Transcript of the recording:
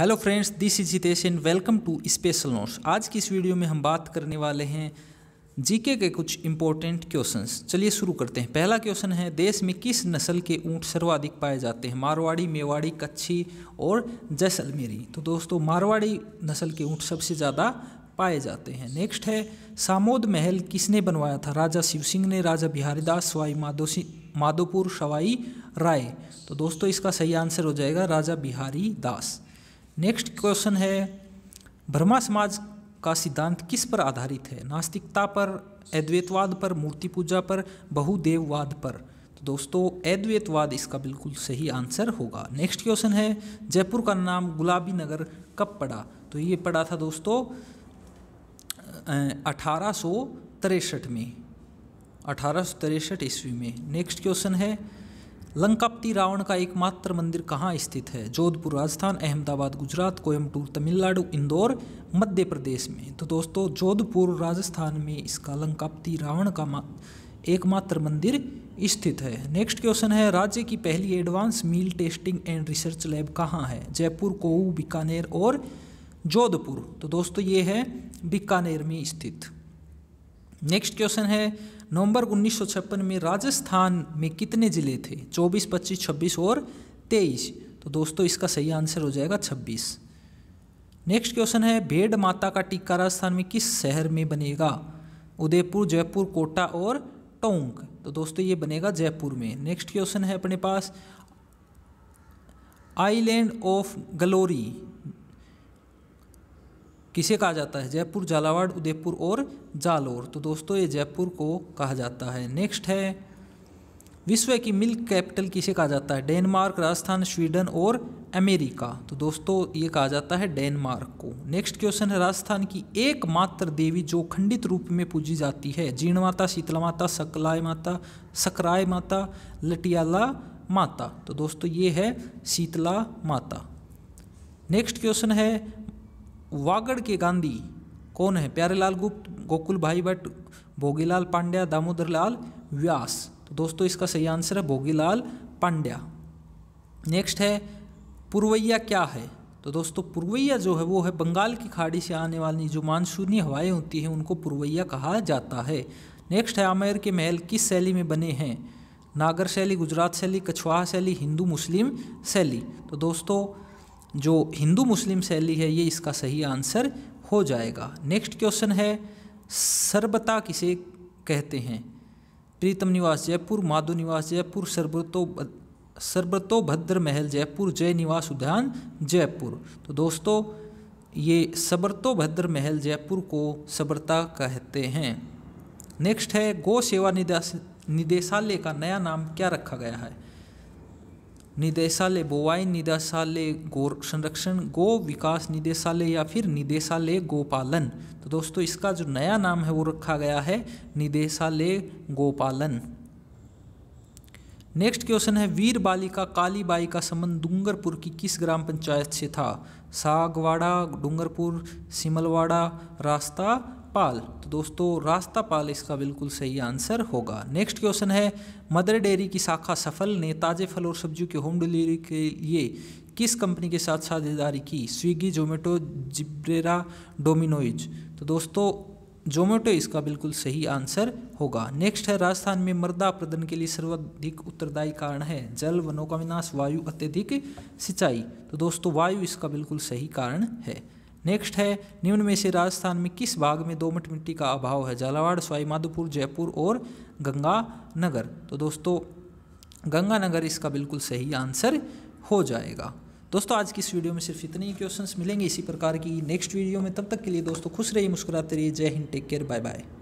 hello friends this is Jitesh and welcome to special notes आज की इस वीडियो में हम बात करने वाले हैं जीके के कुछ इंपॉर्टेंट क्वेश्चंस चलिए शुरू करते हैं पहला क्वेश्चन है देश में किस नस्ल के ऊंट सर्वाधिक पाए जाते हैं मारवाड़ी मेवाड़ी कच्छी और जैसलमेरी तो दोस्तों मारवाड़ी नस्ल के ऊँट सबसे ज़्यादा पाए जाते हैं नेक्स्ट है सामोद महल किसने बनवाया था राजा शिव सिंह ने राजा बिहारीदास सवाई माधो माधोपुर सवाई राय तो दोस्तों इसका सही आंसर हो जाएगा राजा बिहारी दास नेक्स्ट क्वेश्चन है ब्रह्मा समाज का सिद्धांत किस पर आधारित है नास्तिकता पर अद्वैतवाद पर मूर्ति पूजा पर बहुदेववाद पर तो दोस्तों अद्वैतवाद इसका बिल्कुल सही आंसर होगा नेक्स्ट क्वेश्चन है जयपुर का नाम गुलाबी नगर कब पड़ा तो ये पड़ा था दोस्तों अठारह में अठारह ईस्वी में नेक्स्ट क्वेश्चन है लंकापति रावण का एकमात्र मंदिर कहाँ स्थित है जोधपुर राजस्थान अहमदाबाद गुजरात कोयम्बटूर तमिलनाडु इंदौर मध्य प्रदेश में तो दोस्तों जोधपुर राजस्थान में इसका लंकापति रावण का एकमात्र मंदिर स्थित है नेक्स्ट क्वेश्चन है राज्य की पहली advance meal testing and research lab कहाँ है जयपुर कोऊ बीकानेर और जोधपुर तो दोस्तों ये है बीकानेर में स्थित नेक्स्ट क्वेश्चन है नवंबर 1956 में राजस्थान में कितने ज़िले थे 24, 25, 26 और 23 तो दोस्तों इसका सही आंसर हो जाएगा 26 नेक्स्ट क्वेश्चन है भेड़ माता का टीका राजस्थान में किस शहर में बनेगा उदयपुर जयपुर कोटा और टोंक तो दोस्तों ये बनेगा जयपुर में नेक्स्ट क्वेश्चन है अपने पास आइलैंड ऑफ गलोरी किसे कहा जाता है जयपुर झालावाड़ उदयपुर और जालोर तो दोस्तों ये जयपुर को कहा जाता है नेक्स्ट है विश्व की मिल्क कैपिटल किसे कहा जाता है डेनमार्क राजस्थान स्वीडन और अमेरिका तो दोस्तों ये कहा जाता है डेनमार्क को नेक्स्ट क्वेश्चन है राजस्थान की एकमात्र देवी जो खंडित रूप में पूजी जाती है जीर्ण माता शीतला माता सकलाय माता सकराय माता लटियाला माता तो दोस्तों ये है शीतला माता नेक्स्ट क्वेश्चन है वागड़ के गांधी कौन है प्यारेलाल गुप्त गोकुल भाई भट्ट भोगीलाल पांड्या दामोदरलाल व्यास तो दोस्तों इसका सही आंसर है भोगीलाल पांड्या नेक्स्ट है पुरवैया क्या है तो दोस्तों पुरवैया जो है वो है बंगाल की खाड़ी से आने वाली जो मानसूनी हवाएं होती हैं उनको पुरवैया कहा जाता है नेक्स्ट है आमेर के महल किस शैली में बने हैं नागर शैली गुजरात शैली कछवाहा शैली हिंदू मुस्लिम शैली तो दोस्तों जो हिंदू मुस्लिम शैली है ये इसका सही आंसर हो जाएगा नेक्स्ट क्वेश्चन है सरबता किसे कहते हैं प्रीतम निवास जयपुर माधो निवास जयपुर सर्वतो सर्वतो भद्र महल जयपुर जय निवास उद्यान जयपुर तो दोस्तों ये सबरतो भद्र महल जयपुर को सबरता कहते हैं नेक्स्ट है गौ सेवा निदेश निदेशालय का नया नाम क्या रखा गया है निदेशालय बोवाई निदेशालय गो संरक्षण गो विकास निदेशालय या फिर निदेशालय गोपालन तो दोस्तों इसका जो नया नाम है वो रखा गया है निदेशालय गोपालन नेक्स्ट क्वेश्चन है वीर बालिका कालीबाई का संबंध डूंगरपुर की किस ग्राम पंचायत से था सागवाड़ा डूंगरपुर सिमलवाड़ा रास्ता पाल तो दोस्तों रास्ता पाल इसका बिल्कुल सही आंसर होगा नेक्स्ट क्वेश्चन है मदर डेयरी की शाखा सफल ने ताज़े फल और सब्जियों के होम डिलीवरी के लिए किस कंपनी के साथ साझेदारी की स्विगी जोमेटो जिब्रेरा डोमिनोइज तो दोस्तों जोमेटो इसका बिल्कुल सही आंसर होगा नेक्स्ट है राजस्थान में मृदा प्रदन के लिए सर्वाधिक उत्तरदायी कारण है जल वनों का विनाश वायु अत्यधिक सिंचाई तो दोस्तों वायु इसका बिल्कुल सही कारण है नेक्स्ट है निम्न में से राजस्थान में किस भाग में दोमट मिट्टी का अभाव है झालावाड़ सवाईमाधोपुर जयपुर और गंगानगर तो दोस्तों गंगानगर इसका बिल्कुल सही आंसर हो जाएगा दोस्तों आज की इस वीडियो में सिर्फ इतने ही क्वेश्चंस मिलेंगे इसी प्रकार की नेक्स्ट वीडियो में तब तक के लिए दोस्तों खुश रहिए मुस्कुराते रहिए जय हिंद टेक केयर बाय बाय